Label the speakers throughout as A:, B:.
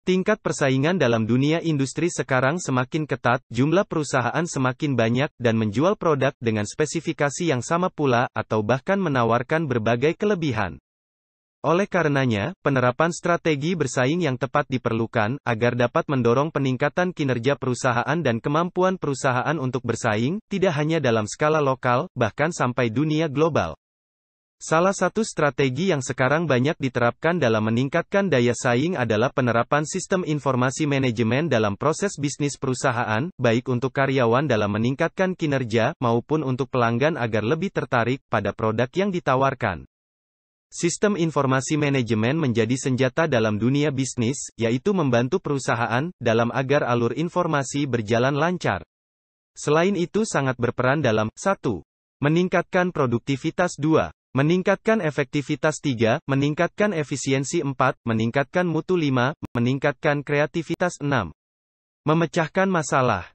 A: Tingkat persaingan dalam dunia industri sekarang semakin ketat, jumlah perusahaan semakin banyak, dan menjual produk dengan spesifikasi yang sama pula, atau bahkan menawarkan berbagai kelebihan. Oleh karenanya, penerapan strategi bersaing yang tepat diperlukan, agar dapat mendorong peningkatan kinerja perusahaan dan kemampuan perusahaan untuk bersaing, tidak hanya dalam skala lokal, bahkan sampai dunia global. Salah satu strategi yang sekarang banyak diterapkan dalam meningkatkan daya saing adalah penerapan sistem informasi manajemen dalam proses bisnis perusahaan, baik untuk karyawan dalam meningkatkan kinerja maupun untuk pelanggan agar lebih tertarik pada produk yang ditawarkan. Sistem informasi manajemen menjadi senjata dalam dunia bisnis, yaitu membantu perusahaan dalam agar alur informasi berjalan lancar. Selain itu sangat berperan dalam 1. Meningkatkan produktivitas 2 Meningkatkan efektivitas 3, meningkatkan efisiensi 4, meningkatkan mutu 5, meningkatkan kreativitas 6. Memecahkan masalah.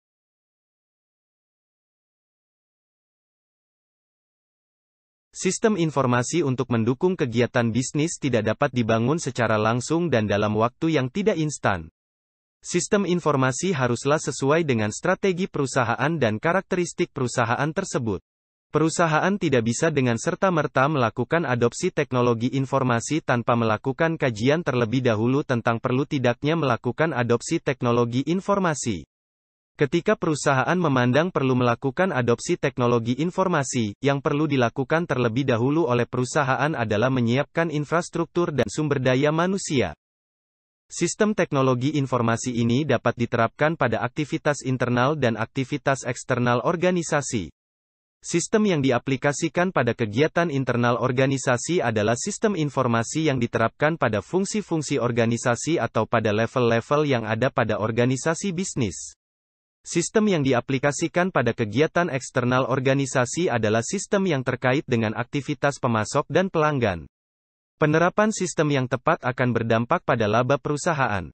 A: Sistem informasi untuk mendukung kegiatan bisnis tidak dapat dibangun secara langsung dan dalam waktu yang tidak instan. Sistem informasi haruslah sesuai dengan strategi perusahaan dan karakteristik perusahaan tersebut. Perusahaan tidak bisa dengan serta-merta melakukan adopsi teknologi informasi tanpa melakukan kajian terlebih dahulu tentang perlu tidaknya melakukan adopsi teknologi informasi. Ketika perusahaan memandang perlu melakukan adopsi teknologi informasi, yang perlu dilakukan terlebih dahulu oleh perusahaan adalah menyiapkan infrastruktur dan sumber daya manusia. Sistem teknologi informasi ini dapat diterapkan pada aktivitas internal dan aktivitas eksternal organisasi, Sistem yang diaplikasikan pada kegiatan internal organisasi adalah sistem informasi yang diterapkan pada fungsi-fungsi organisasi atau pada level-level yang ada pada organisasi bisnis. Sistem yang diaplikasikan pada kegiatan eksternal organisasi adalah sistem yang terkait dengan aktivitas pemasok dan pelanggan. Penerapan sistem yang tepat akan berdampak pada laba perusahaan.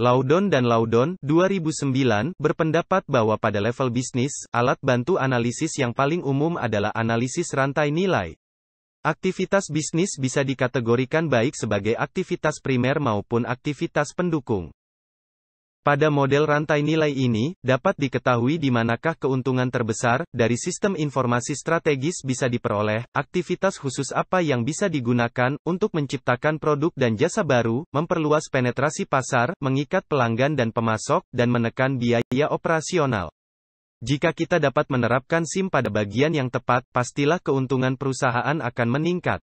A: Laudon dan Laudon 2009 berpendapat bahwa pada level bisnis, alat bantu analisis yang paling umum adalah analisis rantai nilai. Aktivitas bisnis bisa dikategorikan baik sebagai aktivitas primer maupun aktivitas pendukung. Pada model rantai nilai ini, dapat diketahui di manakah keuntungan terbesar dari sistem informasi strategis bisa diperoleh, aktivitas khusus apa yang bisa digunakan untuk menciptakan produk dan jasa baru, memperluas penetrasi pasar, mengikat pelanggan dan pemasok, dan menekan biaya operasional. Jika kita dapat menerapkan SIM pada bagian yang tepat, pastilah keuntungan perusahaan akan meningkat.